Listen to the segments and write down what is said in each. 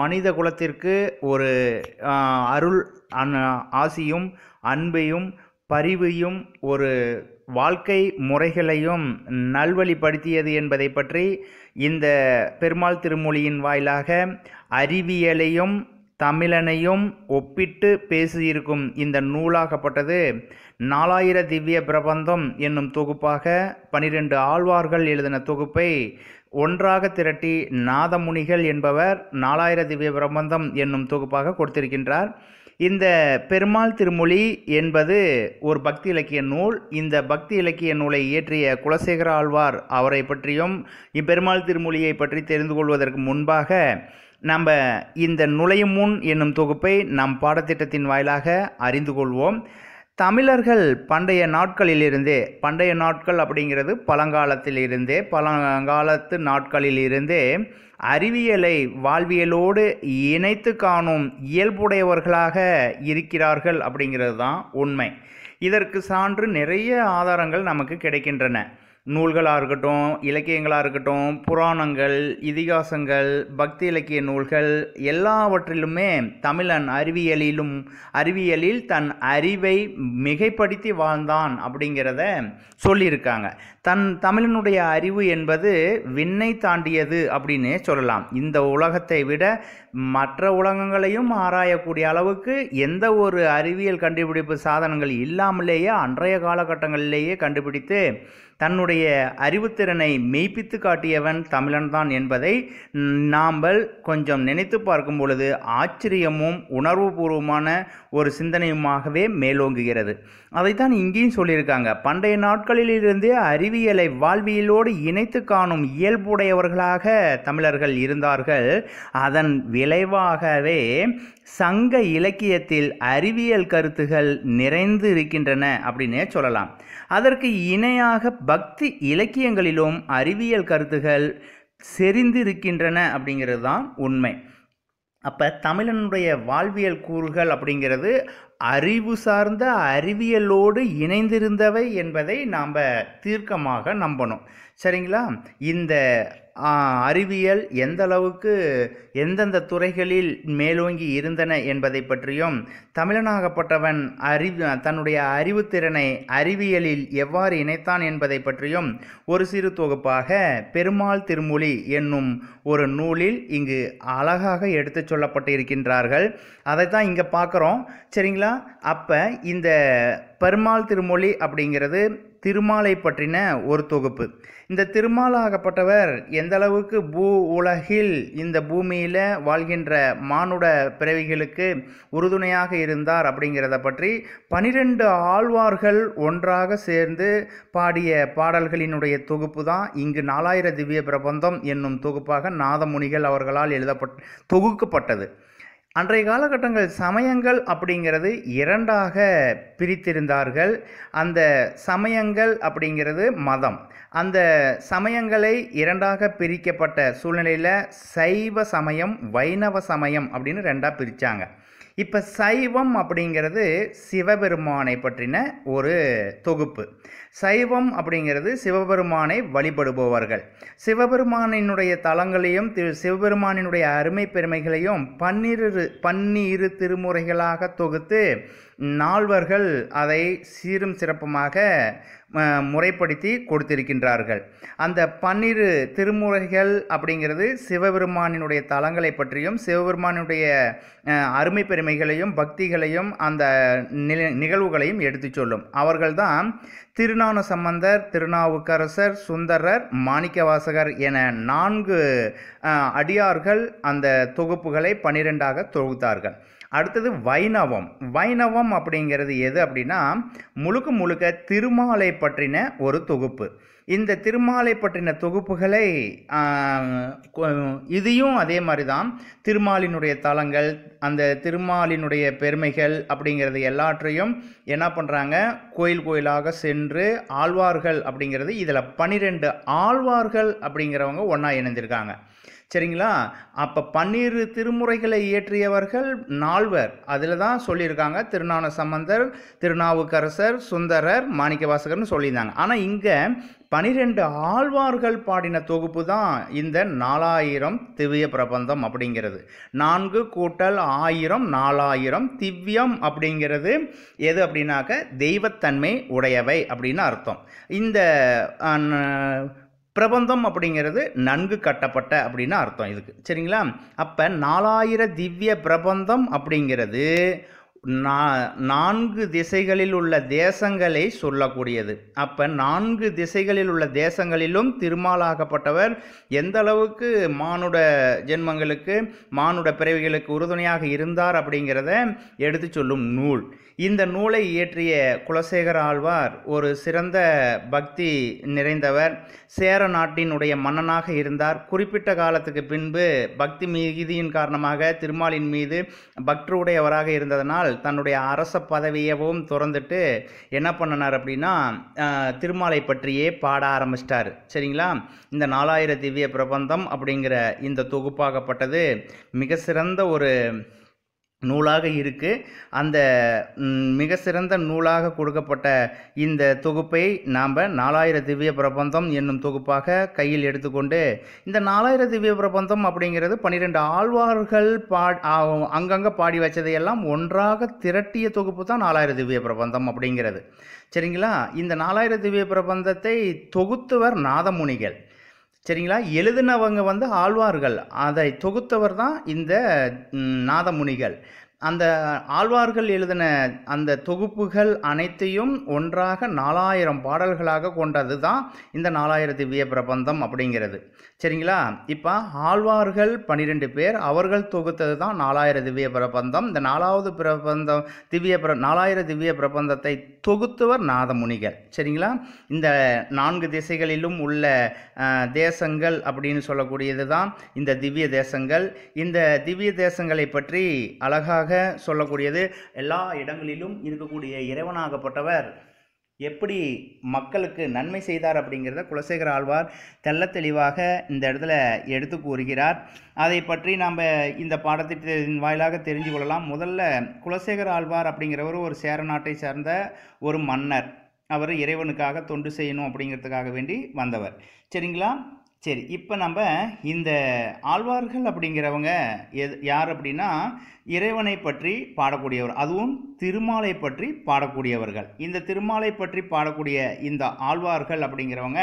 மனித குலத்திற்கு ஒரு அருள் அன் ஆசியும் அன்பையும் பரிவையும் ஒரு வாழ்க்கை முறைகளையும் நல்வழிப்படுத்தியது என்பதை பற்றி இந்த பெருமாள் திருமொழியின் வாயிலாக அறிவியலையும் தமிழனையும் ஒப்பிட்டு பேசியிருக்கும் இந்த நூலாகப்பட்டது நாலாயிர திவ்ய பிரபந்தம் என்னும் தொகுப்பாக பனிரெண்டு ஆழ்வார்கள் எழுதின தொகுப்பை ஒன்றாக திரட்டி நாதமுனிகள் என்பவர் நாலாயிர திவ்ய பிரபந்தம் என்னும் தொகுப்பாக கொடுத்திருக்கின்றார் இந்த பெருமாள் திருமொழி என்பது ஒரு பக்தி இலக்கிய நூல் இந்த பக்தி இலக்கிய நூலை இயற்றிய குலசேகர ஆழ்வார் அவரை பற்றியும் இப்பெருமாள் திருமொழியை பற்றி தெரிந்து கொள்வதற்கு முன்பாக நம்ம இந்த நுழையும் முன் என்னும் தொகுப்பை நம் பாடத்திட்டத்தின் வாயிலாக அறிந்து கொள்வோம் தமிழர்கள் பண்டைய நாட்களிலிருந்தே பண்டைய நாட்கள் அப்படிங்கிறது பழங்காலத்திலிருந்தே பழங்காலத்து நாட்களிலிருந்தே அறிவியலை வாழ்வியலோடு இணைத்து காணும் இயல்புடையவர்களாக இருக்கிறார்கள் அப்படிங்கிறது தான் உண்மை இதற்கு சான்று நிறைய ஆதாரங்கள் நமக்கு கிடைக்கின்றன நூல்களாக இருக்கட்டும் இலக்கியங்களாக இருக்கட்டும் புராணங்கள் இதிகாசங்கள் பக்தி இலக்கிய நூல்கள் எல்லாவற்றிலுமே தமிழன் அறிவியலிலும் அறிவியலில் தன் அறிவை மிகைப்படுத்தி வாழ்ந்தான் அப்படிங்கிறத சொல்லியிருக்காங்க தன் தமிழனுடைய அறிவு என்பது விண்ணை தாண்டியது அப்படின்னு சொல்லலாம் இந்த உலகத்தை விட மற்ற உலகங்களையும் ஆராயக்கூடிய அளவுக்கு எந்த ஒரு அறிவியல் கண்டுபிடிப்பு சாதனங்கள் இல்லாமலேயே அன்றைய காலகட்டங்களிலேயே கண்டுபிடித்து தன்னுடைய அறிவுத்திறனை மெய்ப்பித்து காட்டியவன் தமிழன்தான் என்பதை நாம்கள் கொஞ்சம் நினைத்து பார்க்கும் பொழுது ஆச்சரியமும் உணர்வுபூர்வமான ஒரு சிந்தனையுமாகவே மேலோங்குகிறது அதைத்தான் இங்கேயும் சொல்லியிருக்காங்க பண்டைய நாட்களிலிருந்தே அறிவியலை வாழ்வியலோடு இணைத்து காணும் இயல்புடையவர்களாக தமிழர்கள் இருந்தார்கள் அதன் விளைவாகவே சங்க இலக்கியத்தில் அறிவியல் கருத்துகள் நிறைந்து இருக்கின்றன அப்படின்னே சொல்லலாம் அதற்கு இணையாக பக்தி இலக்கியங்களிலும் அறிவியல் கருத்துகள் செறிந்திருக்கின்றன அப்படிங்கிறது தான் உண்மை அப்போ தமிழனுடைய வாழ்வியல் கூறுகள் அப்படிங்கிறது அறிவு சார்ந்த அறிவியலோடு இணைந்திருந்தவை என்பதை நாம் தீர்க்கமாக நம்பணும் சரிங்களா இந்த அறிவியல் எந்த அளவுக்கு எந்தெந்த துறைகளில் மேலோங்கி இருந்தன என்பதை பற்றியும் தமிழனாகப்பட்டவன் அறி தன்னுடைய அறிவுத்திறனை அறிவியலில் எவ்வாறு இணைத்தான் என்பதை பற்றியும் ஒரு சிறு தொகுப்பாக பெருமாள் திருமொழி என்னும் ஒரு நூலில் இங்கு அழகாக எடுத்து சொல்லப்பட்டு இருக்கின்றார்கள் அதைத்தான் இங்கே பார்க்குறோம் சரிங்களா அப்போ இந்த பெருமாள் திருமொழி அப்படிங்கிறது திருமாலை பற்றின ஒரு தொகுப்பு இந்த திருமாலாகப்பட்டவர் எந்த அளவுக்கு பூ உலகில் இந்த பூமியில் வாழ்கின்ற மானுட பிறவிகளுக்கு உறுதுணையாக இருந்தார் அப்படிங்கிறத பற்றி பனிரெண்டு ஆழ்வார்கள் ஒன்றாக சேர்ந்து பாடிய பாடல்களினுடைய தொகுப்பு தான் இங்கு நாலாயிர திவ்ய பிரபந்தம் என்னும் தொகுப்பாக நாதமுனிகள் அவர்களால் எழுதப்பட் தொகுக்கப்பட்டது அன்றைய காலகட்டங்கள் சமயங்கள் அப்படிங்கிறது இரண்டாக பிரித்திருந்தார்கள் அந்த சமயங்கள் அப்படிங்கிறது மதம் அந்த சமயங்களை இரண்டாக பிரிக்கப்பட்ட சூழ்நிலையில் சைவ சமயம் வைணவ சமயம் அப்படின்னு ரெண்டாக பிரித்தாங்க இப்போ சைவம் அப்படிங்கிறது சிவபெருமானை பற்றின ஒரு தொகுப்பு சைவம் அப்படிங்கிறது சிவபெருமானை வழிபடுபவர்கள் சிவபெருமானினுடைய தலங்களையும் திரு சிவபெருமானினுடைய அருமை பெருமைகளையும் பன்னிரு பன்னிரு திருமுறைகளாக தொகுத்து நால்வர்கள் அதை சீரும் சிறப்புமாக முறைப்படுத்தி கொடுத்திருக்கின்றார்கள் அந்த பன்னிரு திருமுறைகள் அப்படிங்கிறது சிவபெருமானினுடைய தலங்களை பற்றியும் சிவபெருமானுடைய அருமை பெருமைகளையும் பக்திகளையும் அந்த நிகழ்வுகளையும் எடுத்து சொல்லும் அவர்கள்தான் திருநான சம்பந்தர் திருநாவுக்கரசர் சுந்தரர் மாணிக்கவாசகர் என நான்கு அடியார்கள் அந்த தொகுப்புகளை பனிரெண்டாக தொகுத்தார்கள் அடுத்தது வைணவம் வைணவம் அப்படிங்கிறது எது அப்படின்னா முழுக்க முழுக்க திருமாலை பற்றின ஒரு தொகுப்பு இந்த திருமாலை பற்றின தொகுப்புகளை இதையும் அதே மாதிரி தான் திருமாலினுடைய தலங்கள் அந்த திருமாலினுடைய பெருமைகள் அப்படிங்கிறது எல்லாற்றையும் என்ன பண்ணுறாங்க கோயில் கோயிலாக சென்று ஆழ்வார்கள் அப்படிங்கிறது இதில் பன்னிரெண்டு ஆழ்வார்கள் அப்படிங்கிறவங்க ஒன்றா இணைந்திருக்காங்க சரிங்களா அப்போ பன்னிரு திருமுறைகளை இயற்றியவர்கள் நால்வர் அதில் தான் சொல்லியிருக்காங்க திருநான சம்பந்தர் திருநாவுக்கரசர் சுந்தரர் மாணிக்கவாசகர்னு சொல்லியிருந்தாங்க ஆனால் இங்கே பனிரெண்டு ஆழ்வார்கள் பாடின தொகுப்பு தான் இந்த நாலாயிரம் திவ்ய பிரபந்தம் அப்படிங்கிறது நான்கு கூட்டல் ஆயிரம் நாலாயிரம் திவ்யம் அப்படிங்கிறது எது அப்படின்னாக்க தெய்வத்தன்மை உடையவை அப்படின்னு அர்த்தம் இந்த பிரபந்தம் அப்படிங்கிறது நன்கு கட்டப்பட்ட அப்படின்னு அர்த்தம் இதுக்கு சரிங்களா அப்போ நாலாயிர திவ்ய பிரபந்தம் அப்படிங்கிறது நான்கு திசைகளில் உள்ள தேசங்களை சொல்லக்கூடியது அப்போ நான்கு திசைகளில் உள்ள தேசங்களிலும் திருமாலாகப்பட்டவர் எந்த அளவுக்கு மானுட ஜென்மங்களுக்கு மானுட பிறவிகளுக்கு உறுதுணையாக இருந்தார் அப்படிங்கிறத எடுத்து சொல்லும் நூல் இந்த நூலை இயற்றிய குலசேகர ஆழ்வார் ஒரு சிறந்த பக்தி நிறைந்தவர் சேர நாட்டினுடைய மன்னனாக இருந்தார் குறிப்பிட்ட காலத்துக்கு பின்பு பக்தி மிகுதியின் காரணமாக திருமாலின் மீது பக்தருடையவராக இருந்ததனால் தன்னுடைய அரச பதவியவும் திறந்துட்டு என்ன பண்ணினார் அப்படின்னா திருமாலை பற்றியே பாட ஆரம்பிச்சிட்டார் சரிங்களா இந்த நாலாயிர திவ்ய பிரபந்தம் அப்படிங்கிற இந்த தொகுப்பாகப்பட்டது மிக சிறந்த ஒரு நூலாக இருக்கு அந்த மிக சிறந்த நூலாக கொடுக்கப்பட்ட இந்த தொகுப்பை நாம் நாலாயிர திவ்ய பிரபந்தம் என்னும் தொகுப்பாக கையில் எடுத்துக்கொண்டு இந்த நாலாயிர திவ்ய பிரபந்தம் அப்படிங்கிறது பன்னிரெண்டு ஆழ்வார்கள் பா அங்கங்கே பாடி வச்சதையெல்லாம் ஒன்றாக திரட்டிய தொகுப்பு தான் நாலாயிர திவ்ய பிரபந்தம் அப்படிங்கிறது சரிங்களா இந்த நாலாயிர திவ்ய பிரபந்தத்தை தொகுத்துவர் நாதமுனிகள் சரிங்களா எழுதினவங்க வந்து ஆழ்வார்கள் அதை தொகுத்தவர் தான் இந்த நாதமுனிகள் அந்த ஆழ்வார்கள் எழுதின அந்த தொகுப்புகள் அனைத்தையும் ஒன்றாக நாலாயிரம் பாடல்களாக கொண்டது தான் இந்த நாலாயிர திவ்ய பிரபந்தம் அப்படிங்கிறது சரிங்களா இப்போ ஆழ்வார்கள் பன்னிரெண்டு பேர் அவர்கள் தொகுத்தது தான் நாலாயிர திவ்ய பிரபந்தம் இந்த நாலாவது பிரபந்தம் திவ்ய பிர நாலாயிர திவ்ய பிரபந்தத்தை தொகுத்தவர் நாதமுனிகள் சரிங்களா இந்த நான்கு திசைகளிலும் உள்ள தேசங்கள் அப்படின்னு சொல்லக்கூடியது தான் இந்த திவ்ய தேசங்கள் இந்த திவ்ய தேசங்களை பற்றி அழகாக குறிப்பாக சொல்லக்கூடியது எல்லா இடங்களிலும் இருக்கக்கூடிய இறைவனாகப்பட்டவர் எப்படி மக்களுக்கு நன்மை செய்தார் அப்படிங்கிறத குலசேகர ஆழ்வார் தெல்ல தெளிவாக இந்த இடத்துல எடுத்து கூறுகிறார் அதை பற்றி நாம் இந்த பாடத்திட்டத்தின் வாயிலாக தெரிஞ்சு கொள்ளலாம் முதல்ல குலசேகர ஆழ்வார் அப்படிங்கிறவர் ஒரு சேர நாட்டை சேர்ந்த ஒரு மன்னர் அவர் இறைவனுக்காக தொண்டு செய்யணும் அப்படிங்கிறதுக்காக வேண்டி வந்தவர் சரிங்களா சரி இப்போ நம்ம இந்த ஆழ்வார்கள் அப்படிங்கிறவங்க எது யார் அப்படின்னா இறைவனை பற்றி பாடக்கூடியவர் அதுவும் திருமாலை பற்றி பாடக்கூடியவர்கள் இந்த திருமாலை பற்றி பாடக்கூடிய இந்த ஆழ்வார்கள் அப்படிங்கிறவங்க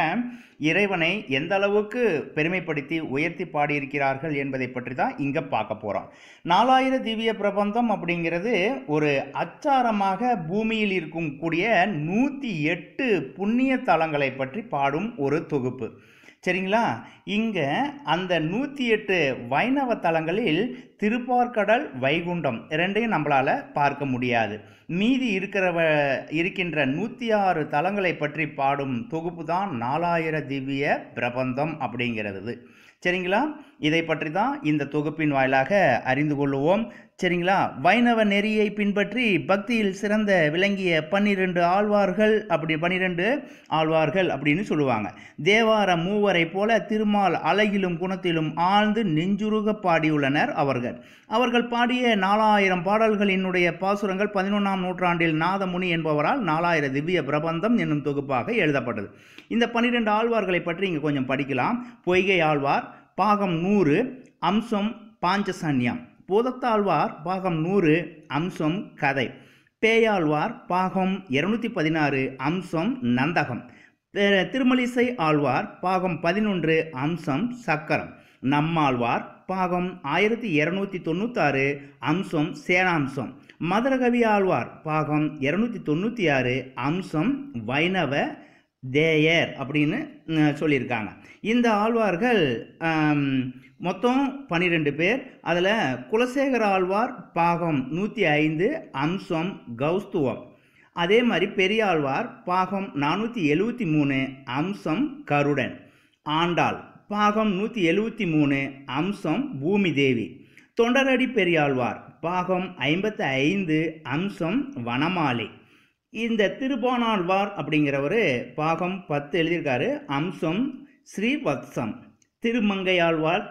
இறைவனை எந்த அளவுக்கு பெருமைப்படுத்தி உயர்த்தி பாடியிருக்கிறார்கள் என்பதை பற்றி தான் இங்கே பார்க்க போகிறோம் நாலாயிர திவ்ய பிரபந்தம் அப்படிங்கிறது ஒரு அச்சாரமாக பூமியில் இருக்கும் கூடிய நூற்றி எட்டு புண்ணிய தலங்களை பற்றி பாடும் ஒரு தொகுப்பு சரிங்களா இங்கே அந்த நூற்றி எட்டு வைணவ தலங்களில் திருப்பார்கடல் வைகுண்டம் ரெண்டையும் நம்மளால் பார்க்க முடியாது மீதி இருக்கிறவ இருக்கின்ற நூற்றி ஆறு தலங்களை பற்றி பாடும் தொகுப்பு தான் நாலாயிர திவ்ய பிரபந்தம் அப்படிங்கிறது சரிங்களா இதை பற்றி தான் இந்த தொகுப்பின் வாயிலாக அறிந்து கொள்வோம் சரிங்களா வைணவ நெறியை பின்பற்றி பக்தியில் சிறந்த விளங்கிய பன்னிரெண்டு ஆழ்வார்கள் அப்படி பன்னிரெண்டு ஆழ்வார்கள் அப்படின்னு சொல்லுவாங்க தேவார மூவரை போல திருமால் அழகிலும் குணத்திலும் ஆழ்ந்து நெஞ்சுருக பாடியுள்ளனர் அவர்கள் அவர்கள் பாடிய நாலாயிரம் பாடல்களினுடைய பாசுரங்கள் பதினொன்றாம் நூற்றாண்டில் நாதமுனி என்பவரால் நாலாயிரம் திவ்ய பிரபந்தம் என்னும் தொகுப்பாக எழுதப்பட்டது இந்த பன்னிரெண்டு ஆழ்வார்களை பற்றி இங்கே கொஞ்சம் படிக்கலாம் பொய்கை ஆழ்வார் பாகம் நூறு அம்சம் பாஞ்சசன்யம் பூதத்தாழ்வார் பாகம் நூறு அம்சம் கதை பேயாழ்வார் பாகம் இருநூற்றி பதினாறு அம்சம் நந்தகம் திருமலிசை ஆழ்வார் பாகம் பதினொன்று அம்சம் சக்கரம் நம்மாழ்வார் பாகம் ஆயிரத்தி இரநூத்தி தொண்ணூத்தாறு அம்சம் சேனாம்சம் மதுரகவி ஆழ்வார் பாகம் இரநூத்தி தொண்ணூற்றி ஆறு அம்சம் வைணவ தேயர் அப்படின்னு சொல்லியிருக்காங்க இந்த ஆழ்வார்கள் மொத்தம் பன்னிரெண்டு பேர் அதில் குலசேகர ஆழ்வார் பாகம் நூற்றி ஐந்து அம்சம் கௌஸ்துவம் அதே மாதிரி பெரியாழ்வார் பாகம் நானூற்றி எழுவத்தி மூணு அம்சம் கருடன் ஆண்டாள் பாகம் நூற்றி எழுவத்தி மூணு அம்சம் பூமி தேவி தொண்டரடி பெரியாழ்வார் பாகம் ஐம்பத்தி ஐந்து அம்சம் வனமாலை இந்த திருபோனாழ்வார் அப்படிங்கிறவர் பாகம் பத்து எழுதியிருக்காரு அம்சம் ஸ்ரீவத்சம் திருமங்கையாழ்வார்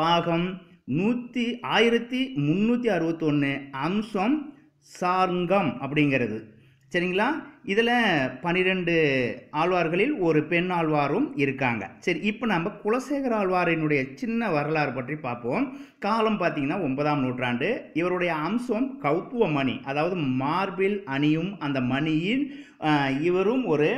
பாகம் நூற்றி ஆயிரத்தி முந்நூற்றி அறுபத்தொன்று அம்சம் சார்ங்கம் அப்படிங்கிறது சரிங்களா இதில் பன்னிரெண்டு ஆழ்வார்களில் ஒரு பெண் ஆழ்வாரும் இருக்காங்க சரி இப்போ நம்ம குலசேகர ஆழ்வாரினுடைய சின்ன வரலாறு பற்றி பார்ப்போம் காலம் பார்த்திங்கன்னா ஒன்பதாம் நூற்றாண்டு இவருடைய அம்சம் கௌத்துவ மணி அதாவது மார்பில் அணியும் அந்த மணியில் இவரும் ஒரு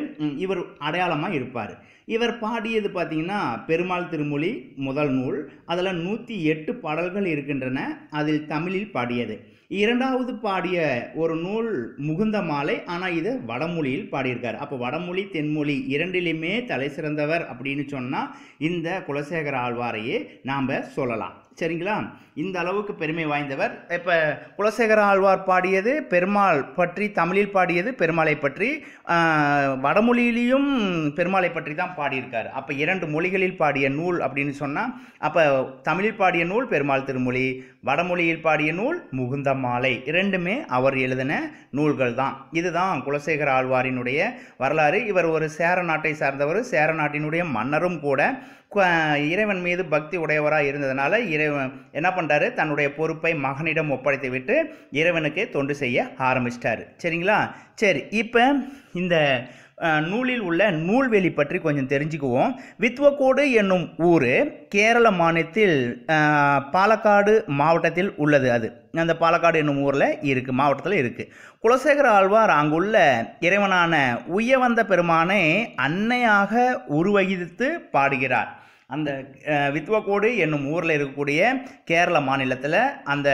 இவர் அடையாளமாக இருப்பார் இவர் பாடியது பார்த்திங்கன்னா பெருமாள் திருமொழி முதல் நூல் அதில் நூற்றி எட்டு பாடல்கள் இருக்கின்றன அதில் தமிழில் பாடியது இரண்டாவது பாடிய ஒரு நூல் முகுந்த மாலை ஆனால் இதை வடமொழியில் பாடியிருக்கார் அப்போ வடமொழி தென்மொழி இரண்டிலுமே தலை சிறந்தவர் அப்படின்னு சொன்னால் இந்த குலசேகர ஆழ்வாரையே நாம் சொல்லலாம் சரிங்களா இந்த அளவுக்கு பெருமை வாய்ந்தவர் இப்போ குலசேகர ஆழ்வார் பாடியது பெருமாள் பற்றி தமிழில் பாடியது பெருமாளை பற்றி வடமொழியிலையும் பெருமாளை பற்றி தான் பாடியிருக்கார் அப்போ இரண்டு மொழிகளில் பாடிய நூல் அப்படின்னு சொன்னால் அப்போ தமிழில் பாடிய நூல் பெருமாள் திருமொழி வடமொழியில் பாடிய நூல் முகுந்த மாலை இரண்டுமே அவர் எழுதின நூல்கள் தான் இதுதான் குலசேகர ஆழ்வாரினுடைய வரலாறு இவர் ஒரு சேர நாட்டை சார்ந்தவர் சேர நாட்டினுடைய மன்னரும் கூட இறைவன் மீது பக்தி உடையவராக இருந்ததுனால இறைவன் என்ன பண்ண பண்ணுறாரு தன்னுடைய பொறுப்பை மகனிடம் ஒப்படைத்து விட்டு இறைவனுக்கு தொண்டு செய்ய ஆரம்பிச்சிட்டாரு சரிங்களா சரி இப்போ இந்த நூலில் உள்ள நூல்வெளி பற்றி கொஞ்சம் தெரிஞ்சுக்குவோம் வித்வக்கோடு என்னும் ஊர் கேரள மாநிலத்தில் பாலக்காடு மாவட்டத்தில் உள்ளது அது அந்த பாலக்காடு என்னும் ஊரில் இருக்குது மாவட்டத்தில் இருக்குது குலசேகர ஆழ்வார் அங்குள்ள இறைவனான உயவந்த பெருமானை அன்னையாக உருவகித்து பாடுகிறார் அந்த வித்வக்கோடு என்னும் ஊரில் இருக்கக்கூடிய கேரள மாநிலத்தில் அந்த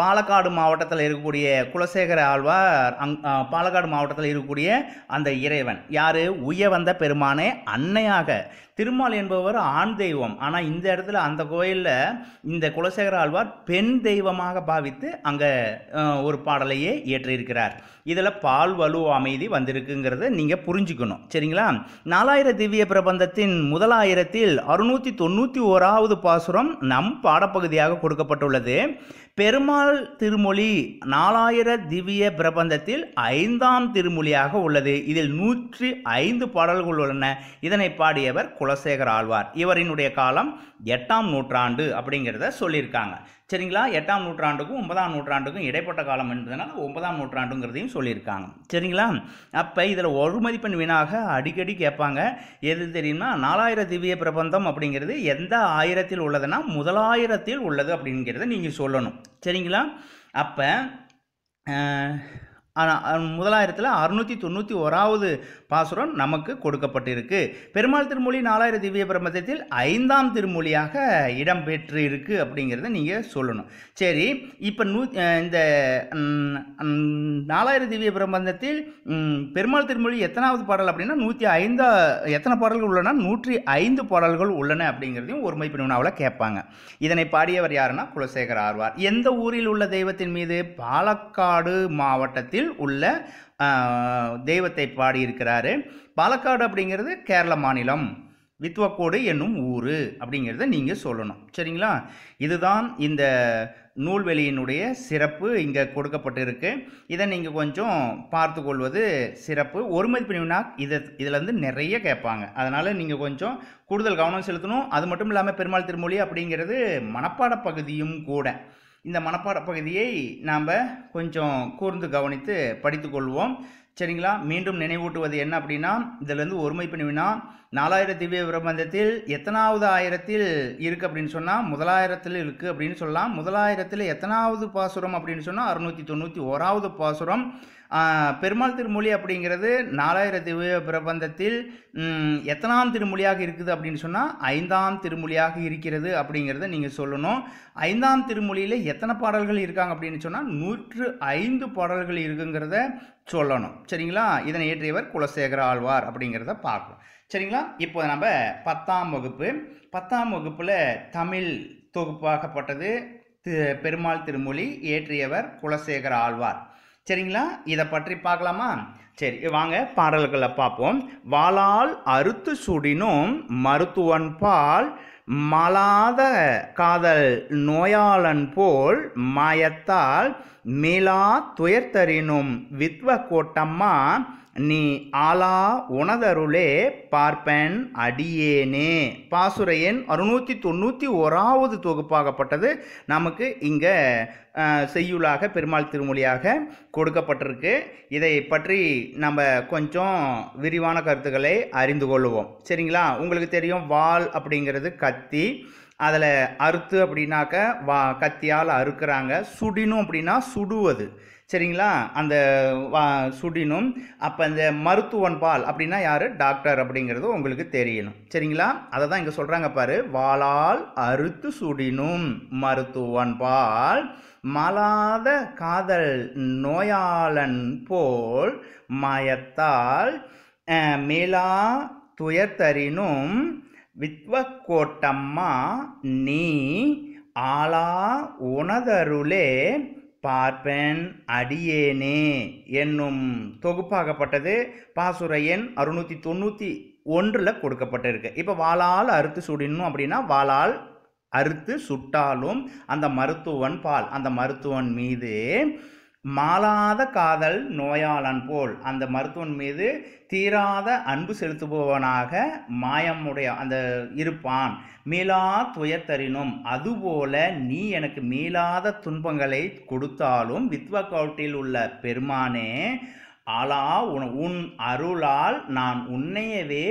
பாலக்காடு மாவட்டத்தில் இருக்கக்கூடிய குலசேகர ஆழ்வார் அங் பாலக்காடு மாவட்டத்தில் இருக்கக்கூடிய அந்த இறைவன் யார் உயவந்த பெருமானே அன்னையாக திருமால் என்பவர் ஆண் தெய்வம் ஆனால் இந்த இடத்துல அந்த கோயிலில் இந்த குலசேகர ஆழ்வார் பெண் தெய்வமாக பாவித்து அங்கே ஒரு பாடலையே ஏற்றியிருக்கிறார் இதில் பால் வலு அமைதி வந்திருக்குங்கிறத நீங்கள் புரிஞ்சுக்கணும் சரிங்களா நாலாயிர திவ்ய பிரபந்தத்தின் முதலாயிரத்தில் அறுநூற்றி தொண்ணூற்றி ஓராவது பாசுரம் நம் பாடப்பகுதியாக கொடுக்கப்பட்டுள்ளது பெருமாள் திருமொழி நாலாயிர திவ்ய பிரபந்தத்தில் ஐந்தாம் திருமொழியாக உள்ளது இதில் நூற்றி ஐந்து பாடல்கள் உள்ளன இதனை பாடியவர் குலசேகர் ஆழ்வார் இவரினுடைய காலம் எட்டாம் நூற்றாண்டு அப்படிங்கிறத சொல்லியிருக்காங்க சரிங்களா எட்டாம் நூற்றாண்டுக்கும் ஒன்பதாம் நூற்றாண்டுக்கும் இடைப்பட்ட காலம் என்பதனால் ஒன்பதாம் நூற்றாண்டுங்கிறதையும் சொல்லியிருக்காங்க சரிங்களா அப்போ இதில் ஒரு மதிப்பெண் வீணாக அடிக்கடி கேட்பாங்க எது தெரியும்னா நாலாயிர திவ்ய பிரபந்தம் அப்படிங்கிறது எந்த ஆயிரத்தில் உள்ளதுன்னா முதலாயிரத்தில் உள்ளது அப்படிங்கிறத நீங்கள் சொல்லணும் சரிங்களா அப்போ ஆனால் முதலாயிரத்தில் அறுநூற்றி தொண்ணூற்றி ஓராவது பாசுரம் நமக்கு கொடுக்கப்பட்டிருக்கு பெருமாள் திருமொழி நாலாயிரம் திவ்ய பிரபந்தத்தில் ஐந்தாம் திருமொழியாக இடம்பெற்று இருக்குது அப்படிங்கிறத நீங்கள் சொல்லணும் சரி இப்போ நூ இந்த நாலாயிரம் திவ்ய பிரபந்தத்தில் பெருமாள் திருமொழி எத்தனாவது பாடல் அப்படின்னா நூற்றி ஐந்தா எத்தனை பாடல்கள் உள்ளன நூற்றி ஐந்து பாடல்கள் உள்ளன அப்படிங்கிறதையும் ஒரு மைப்பினாவில் கேட்பாங்க இதனை பாடியவர் யாருன்னா குலசேகர் ஆழ்வார் எந்த ஊரில் உள்ள தெய்வத்தின் மீது பாலக்காடு மாவட்டத்தில் கோயில் உள்ள தெய்வத்தை பாடியிருக்கிறாரு பாலக்காடு அப்படிங்கிறது கேரள மாநிலம் வித்வக்கோடு என்னும் ஊர் அப்படிங்கிறத நீங்கள் சொல்லணும் சரிங்களா இதுதான் இந்த நூல்வெளியினுடைய சிறப்பு இங்கே கொடுக்கப்பட்டிருக்கு இதை நீங்கள் கொஞ்சம் பார்த்து கொள்வது சிறப்பு ஒருமதிப்பு நினா இதை இதில் வந்து நிறைய கேட்பாங்க அதனால் நீங்கள் கொஞ்சம் கூடுதல் கவனம் செலுத்தணும் அது மட்டும் இல்லாமல் பெருமாள் திருமொழி அப்படிங்கிறது மனப்பாட பகுதியும் கூட இந்த மனப்பாட பகுதியை நாம் கொஞ்சம் கூர்ந்து கவனித்து படித்துக்கொள்வோம் சரிங்களா மீண்டும் நினைவூட்டுவது என்ன அப்படின்னா இதிலேருந்து ஒருமை பண்ணுவினா நாலாயிரம் திவ்ய பிரபந்தத்தில் எத்தனாவது ஆயிரத்தில் இருக்குது அப்படின்னு சொன்னால் முதலாயிரத்தில் இருக்குது அப்படின்னு சொல்லலாம் முதலாயிரத்தில் எத்தனாவது பாசுரம் அப்படின்னு சொன்னால் அறுநூற்றி தொண்ணூற்றி ஓராவது பாசுரம் பெருமாள் திருமொழி அப்படிங்கிறது நாலாயிர திவ்ய பிரபந்தத்தில் எத்தனாம் திருமொழியாக இருக்குது அப்படின்னு சொன்னால் ஐந்தாம் திருமொழியாக இருக்கிறது அப்படிங்கிறத நீங்கள் சொல்லணும் ஐந்தாம் திருமொழியில் எத்தனை பாடல்கள் இருக்காங்க அப்படின்னு சொன்னால் நூற்று ஐந்து பாடல்கள் இருக்குங்கிறத சொல்லணும் சரிங்களா இதனை இயற்றியவர் குலசேகர ஆழ்வார் அப்படிங்கிறத பார்க்கணும் சரிங்களா இப்போ நம்ம பத்தாம் வகுப்பு பத்தாம் வகுப்பில் தமிழ் தொகுப்பாகப்பட்டது பெருமாள் திருமொழி இயற்றியவர் குலசேகர ஆழ்வார் சரிங்களா இதை பற்றி பார்க்கலாமா சரி வாங்க பாடல்களை பார்ப்போம் வாளால் அறுத்து சுடினும் மருத்துவன் பால் மலாத காதல் நோயாளன் போல் மாயத்தால் மேலா துயர்த்தறினும் வித்வ கோட்டம்மா நீ ஆலா உனதருளே பார்ப்பன் அடியேனே பாசுரையன் அறுநூற்றி தொண்ணூற்றி ஓராவது தொகுப்பாகப்பட்டது நமக்கு இங்கே செய்யுளாக பெருமாள் திருமொழியாக கொடுக்கப்பட்டிருக்கு இதை பற்றி நம்ம கொஞ்சம் விரிவான கருத்துக்களை அறிந்து கொள்வோம் சரிங்களா உங்களுக்கு தெரியும் வால் அப்படிங்கிறது கத்தி அதில் அறுத்து அப்படின்னாக்க வா கத்தியால் அறுக்கிறாங்க சுடினும் அப்படின்னா சுடுவது சரிங்களா அந்த வா சுடினும் அப்போ இந்த மருத்துவன் பால் அப்படின்னா யார் டாக்டர் அப்படிங்கிறது உங்களுக்கு தெரியணும் சரிங்களா அதை தான் இங்கே சொல்கிறாங்க பாரு வாளால் அறுத்து சுடினும் மருத்துவன் பால் மலாத காதல் நோயாளன் போல் மயத்தால் மேலா துயர்த்தறினும் வித்வக்கோட்டம்மா நீ ஆளா உனதருளே பார்ப்பேன் அடியேனே என்னும் தொகுப்பாகப்பட்டது பாசுர எண் அறுநூற்றி தொண்ணூற்றி ஒன்றில் கொடுக்கப்பட்டிருக்கு இப்போ வாளால் அறுத்து சுடணும் அப்படின்னா வாளால் அறுத்து சுட்டாலும் அந்த மருத்துவன் பால் அந்த மருத்துவன் மீது மாலாத காதல் நோயாளன் போல் அந்த மருத்துவன் மீது தீராத அன்பு செலுத்துபவனாக மாயமுடைய அந்த இருப்பான் மீளா துயத்தரினும் அதுபோல நீ எனக்கு மீளாத துன்பங்களை கொடுத்தாலும் வித்வ கவுட்டில் உள்ள பெருமானே ஆளா உன் உன் அருளால் நான் உன்னையவே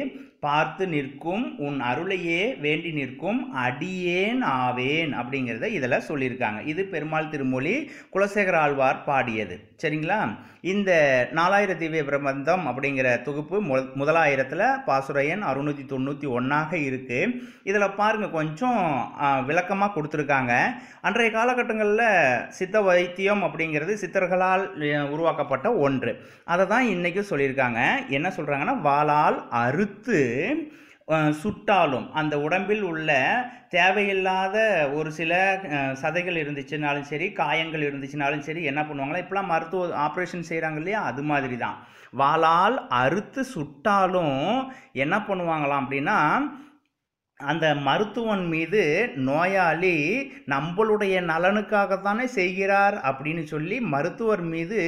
பார்த்து நிற்கும் உன் அருளையே வேண்டி நிற்கும் அடியேன் ஆவேன் அப்படிங்கிறத இதில் சொல்லியிருக்காங்க இது பெருமாள் திருமொழி குலசேகர ஆழ்வார் பாடியது சரிங்களா இந்த நாலாயிர திவ்ய பிரபந்தம் அப்படிங்கிற தொகுப்பு மு முதலாயிரத்தில் பாசுரையன் அறுநூற்றி தொண்ணூற்றி ஒன்றாக இருக்குது இதில் பாருங்கள் கொஞ்சம் விளக்கமாக கொடுத்துருக்காங்க அன்றைய காலகட்டங்களில் சித்த வைத்தியம் அப்படிங்கிறது சித்தர்களால் உருவாக்கப்பட்ட ஒன்று அதை தான் இன்றைக்கும் சொல்லியிருக்காங்க என்ன சொல்கிறாங்கன்னா வாளால் அறுத்து சுட்டாலும் அந்த உடம்பில் உள்ள தேவையில்லாத ஒரு சில சதைகள் இருந்துச்சுனாலும் சரி காயங்கள் இருந்துச்சுனாலும் சரி என்ன பண்ணுவாங்களா இப்போலாம் மருத்துவ ஆப்ரேஷன் செய்கிறாங்க இல்லையா அது மாதிரி தான் வாளால் அறுத்து சுட்டாலும் என்ன பண்ணுவாங்களாம் அப்படின்னா அந்த மருத்துவன் மீது நோயாளி நம்மளுடைய நலனுக்காக தானே செய்கிறார் அப்படின்னு சொல்லி மருத்துவர் மீது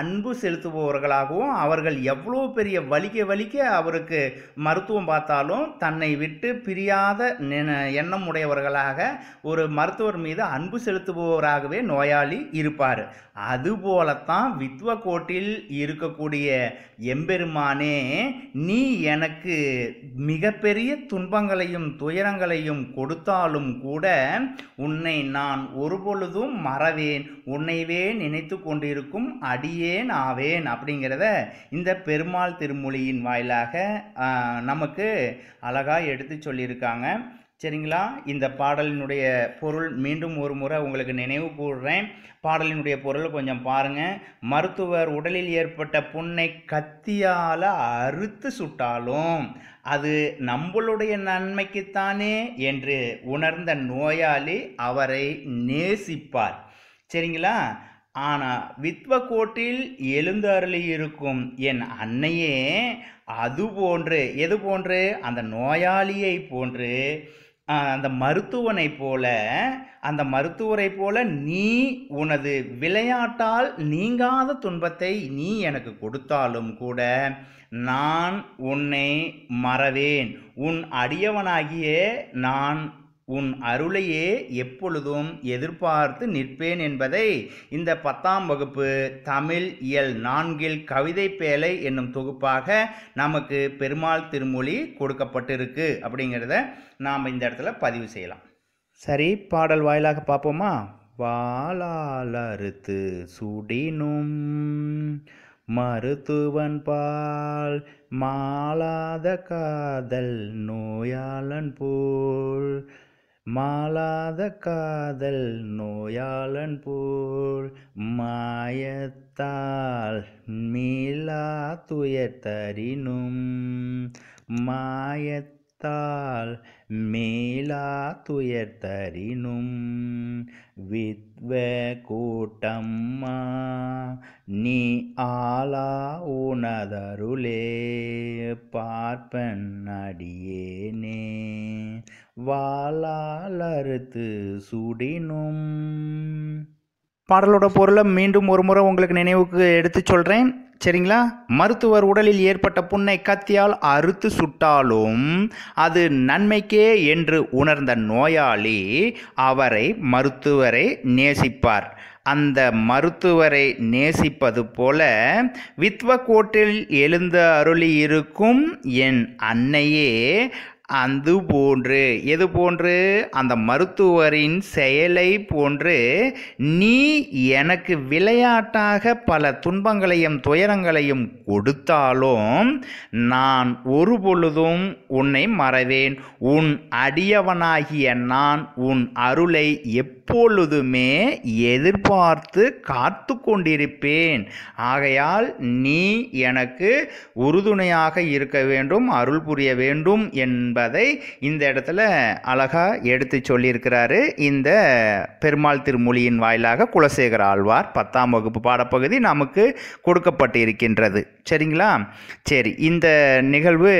அன்பு செலுத்துபவர்களாகவும் அவர்கள் எவ்வளோ பெரிய வலிக்க வலிக்க அவருக்கு மருத்துவம் பார்த்தாலும் தன்னை விட்டு பிரியாத எண்ணம் உடையவர்களாக ஒரு மருத்துவர் மீது அன்பு செலுத்துபவராகவே நோயாளி இருப்பார் அதுபோலத்தான் வித்வ கோட்டில் இருக்கக்கூடிய எம்பெருமானே நீ எனக்கு மிகப்பெரிய துன்பங்களையும் துயரங்களையும் கொடுத்தாலும் கூட உன்னை நான் ஒருபொழுதும் மறவேன் உன்னைவே நினைத்து கொண்டிருக்கும் அடியேன் ஆவேன் அப்படிங்கிறத இந்த பெருமாள் திருமொழியின் வாயிலாக நமக்கு அழகாக எடுத்து சொல்லியிருக்காங்க சரிங்களா இந்த பாடலினுடைய பொருள் மீண்டும் ஒரு முறை உங்களுக்கு நினைவு கூடுறேன் பாடலினுடைய பொருள் கொஞ்சம் பாருங்கள் மருத்துவர் உடலில் ஏற்பட்ட புண்ணை கத்தியால் அறுத்து சுட்டாலும் அது நம்மளுடைய நன்மைக்குத்தானே என்று உணர்ந்த நோயாளி அவரை நேசிப்பார் சரிங்களா ஆனால் வித்வக்கோட்டில் எழுந்தருளி இருக்கும் என் அன்னையே அது போன்று எது போன்று அந்த நோயாளியை போன்று அந்த மருத்துவனை போல அந்த மருத்துவரை போல நீ உனது விளையாட்டால் நீங்காத துன்பத்தை நீ எனக்கு கொடுத்தாலும் கூட நான் உன்னை மறவேன் உன் அடியவனாகியே நான் உன் அருளையே எப்பொழுதும் எதிர்பார்த்து நிற்பேன் என்பதை இந்த பத்தாம் வகுப்பு தமிழ் இயல் நான்கில் கவிதை பேலை என்னும் தொகுப்பாக நமக்கு பெருமாள் திருமொழி கொடுக்கப்பட்டிருக்கு அப்படிங்கிறத நாம் இந்த இடத்துல பதிவு செய்யலாம் சரி பாடல் வாயிலாக பார்ப்போமா வாழாலறுத்து சுடினும் மருத்துவன் பால் மாலாத காதல் நோயாளன் போல் மாலாத காதல் நோயாளன் போல் மாயத்தால் மீளா துயர் தரினும் மாயத்தால் மேலா துயர் தரினும் வித்வ கூட்டம்மா நீ ஆளா உனதருளே பார்ப்பன் அடியேனே வாழாலறுத்து சுடினும் பாடலோட பொருளை மீண்டும் ஒரு முறை உங்களுக்கு நினைவுக்கு எடுத்து சொல்கிறேன் சரிங்களா மருத்துவர் உடலில் ஏற்பட்ட புண்ணை கத்தியால் அறுத்து சுட்டாலும் அது நன்மைக்கே என்று உணர்ந்த நோயாளி அவரை மருத்துவரை நேசிப்பார் அந்த மருத்துவரை நேசிப்பது போல வித்வ கோட்டில் எழுந்த அருளி இருக்கும் என் அன்னையே அது போன்று எது போன்று அந்த மருத்துவரின் செயலை போன்று நீ எனக்கு விளையாட்டாக பல துன்பங்களையும் துயரங்களையும் கொடுத்தாலும் நான் ஒரு பொழுதும் உன்னை மறவேன் உன் அடியவனாகிய நான் உன் அருளை எப்பொழுதுமே எதிர்பார்த்து காத்து கொண்டிருப்பேன் ஆகையால் நீ எனக்கு உறுதுணையாக இருக்க வேண்டும் அருள் புரிய வேண்டும் என் என்பதை இந்த இடத்துல அழகாக எடுத்து சொல்லியிருக்கிறாரு இந்த பெருமாள் திருமொழியின் வாயிலாக குலசேகர ஆழ்வார் பத்தாம் வகுப்பு பாடப்பகுதி நமக்கு கொடுக்கப்பட்டு இருக்கின்றது சரிங்களா சரி இந்த நிகழ்வு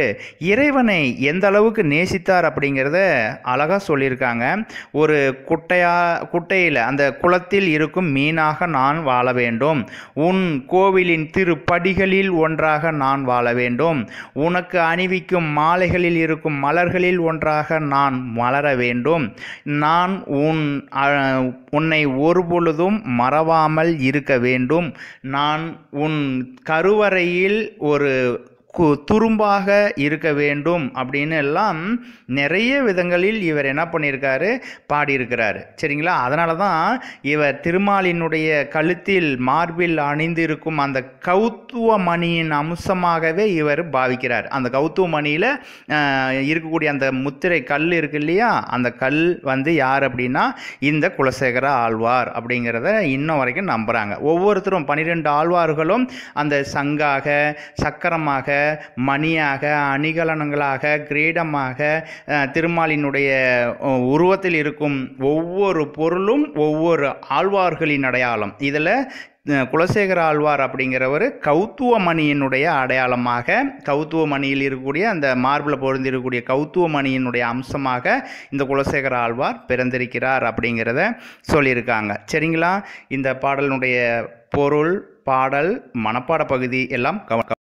இறைவனை எந்த அளவுக்கு நேசித்தார் அப்படிங்கிறத அழகாக சொல்லியிருக்காங்க ஒரு குட்டையா குட்டையில் அந்த குளத்தில் இருக்கும் மீனாக நான் வாழ வேண்டும் உன் கோவிலின் திருப்படிகளில் ஒன்றாக நான் வாழ வேண்டும் உனக்கு அணிவிக்கும் மாலைகளில் இருக்கும் மலர்களில் ஒன்றாக நான் மலர வேண்டும் நான் உன் உன்னை ஒருபொழுதும் மறவாமல் இருக்க வேண்டும் நான் உன் கருவறையில் ஒரு துரும்பாக இருக்க வேண்டும் அப்படின்னு எல்லாம் நிறைய விதங்களில் இவர் என்ன பண்ணியிருக்காரு பாடியிருக்கிறாரு சரிங்களா அதனால தான் இவர் திருமாலினுடைய கழுத்தில் மார்பில் அணிந்திருக்கும் அந்த கௌத்துவ மணியின் அம்சமாகவே இவர் பாவிக்கிறார் அந்த கௌத்துவ மணியில் இருக்கக்கூடிய அந்த முத்திரை கல் இருக்கு இல்லையா அந்த கல் வந்து யார் அப்படின்னா இந்த குலசேகர ஆழ்வார் அப்படிங்கிறத இன்னும் வரைக்கும் நம்புகிறாங்க ஒவ்வொருத்தரும் பன்னிரெண்டு ஆழ்வார்களும் அந்த சங்காக சக்கரமாக மணியாக அணிகலனங்களாக கிரீடமாக திருமாலினுடைய உருவத்தில் இருக்கும் ஒவ்வொரு பொருளும் ஒவ்வொரு ஆழ்வார்களின் அடையாளம் இதில் குலசேகர ஆழ்வார் அப்படிங்கிறவர் கௌத்துவமணியினுடைய அடையாளமாக கௌத்துவமணியில் இருக்கக்கூடிய அந்த மார்பில் பொருந்திருக்கக்கூடிய கௌத்துவமணியினுடைய அம்சமாக இந்த குலசேகர ஆழ்வார் பிறந்திருக்கிறார் அப்படிங்கிறத சொல்லியிருக்காங்க சரிங்களா இந்த பாடலினுடைய பொருள் பாடல் மனப்பாட பகுதி எல்லாம் கவ